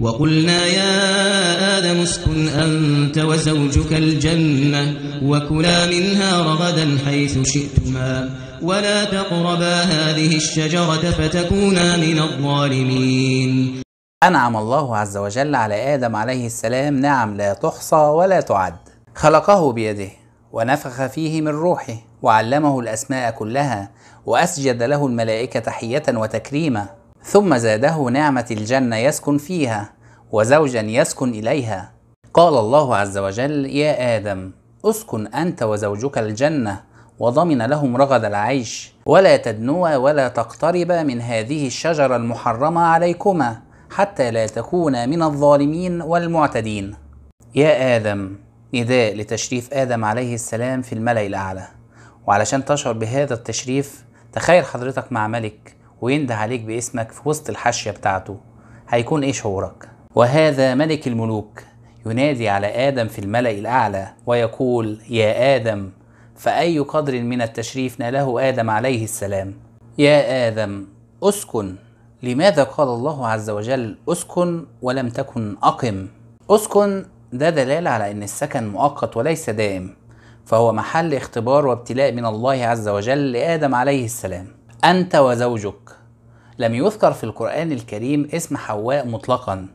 وقلنا يا آدم اسكن أنت وزوجك الجنة وكلا منها رغدا حيث شئتما ولا تقربا هذه الشجرة فتكونا من الظالمين أنعم الله عز وجل على آدم عليه السلام نعم لا تحصى ولا تعد خلقه بيده ونفخ فيه من روحه وعلمه الأسماء كلها وأسجد له الملائكة تحية وتكريما ثم زاده نعمة الجنة يسكن فيها وزوجا يسكن إليها قال الله عز وجل يا آدم اسكن أنت وزوجك الجنة وضمن لهم رغد العيش ولا تدنوا ولا تقتربا من هذه الشجرة المحرمة عليكما حتى لا تكونا من الظالمين والمعتدين يا آدم نداء لتشريف آدم عليه السلام في الملأ الأعلى وعلشان تشعر بهذا التشريف تخيل حضرتك مع ملك وينده عليك باسمك في وسط الحاشية بتاعته هيكون ايه شعورك؟ وهذا ملك الملوك ينادي على آدم في الملأ الأعلى ويقول يا آدم فأي قدر من التشريف ناله آدم عليه السلام يا آدم أسكن لماذا قال الله عز وجل أسكن ولم تكن أقم أسكن ده دلالة على أن السكن مؤقت وليس دائم فهو محل اختبار وابتلاء من الله عز وجل لآدم عليه السلام أنت وزوجك لم يذكر في القرآن الكريم اسم حواء مطلقا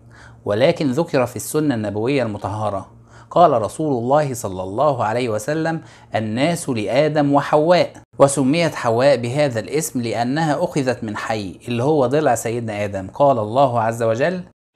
ولكن ذكر في السنة النبوية المطهرة قال رسول الله صلى الله عليه وسلم الناس لآدم وحواء وسميت حواء بهذا الاسم لأنها أخذت من حي اللي هو ضلع سيدنا آدم قال الله عز وجل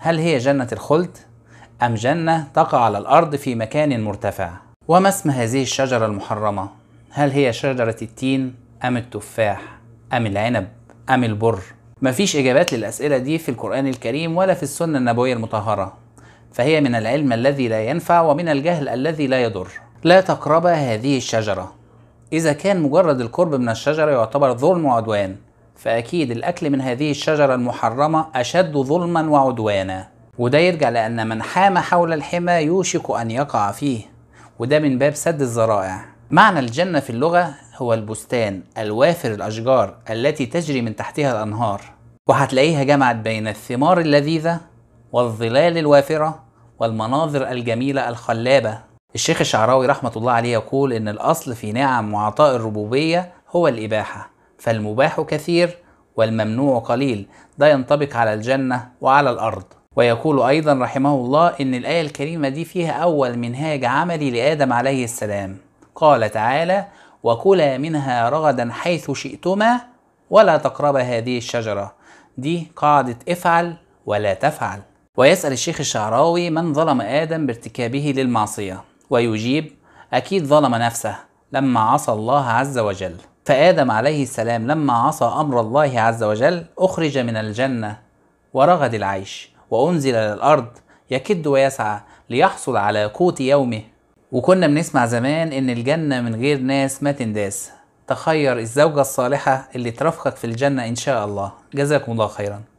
هل هي جنة الخلد أم جنة تقع على الأرض في مكان مرتفع؟ وما اسم هذه الشجرة المحرمة؟ هل هي شجرة التين أم التفاح أم العنب أم البر؟ مفيش إجابات للأسئلة دي في القرآن الكريم ولا في السنة النبوية المطهرة فهي من العلم الذي لا ينفع ومن الجهل الذي لا يضر لا تقربا هذه الشجرة إذا كان مجرد القرب من الشجرة يعتبر ظلم وعدوان فأكيد الأكل من هذه الشجرة المحرمة أشد ظلما وعدوانا وده يرجع لأن من حام حول الحمى يوشك أن يقع فيه وده من باب سد الذرائع معنى الجنة في اللغة هو البستان الوافر الأشجار التي تجري من تحتها الأنهار وهتلاقيها جمعت بين الثمار اللذيذة والظلال الوافرة والمناظر الجميلة الخلابة الشيخ الشعراوي رحمة الله عليه يقول إن الأصل في نعم وعطاء الربوبية هو الإباحة فالمباح كثير والممنوع قليل ده ينطبق على الجنة وعلى الأرض ويقول أيضا رحمه الله إن الآية الكريمة دي فيها أول منهاج عملي لآدم عليه السلام قال تعالى وكلا منها رغدا حيث شئتما ولا تقربا هذه الشجرة دي قاعدة افعل ولا تفعل ويسأل الشيخ الشعراوي من ظلم آدم بارتكابه للمعصية ويجيب أكيد ظلم نفسه لما عصى الله عز وجل فآدم عليه السلام لما عصى أمر الله عز وجل أخرج من الجنة ورغد العيش وأنزل للأرض يكد ويسعى ليحصل على قوت يومه وكنا بنسمع زمان إن الجنة من غير ناس ما تنداس تخير الزوجة الصالحة اللي ترافقك في الجنة إن شاء الله جزاكم الله خيراً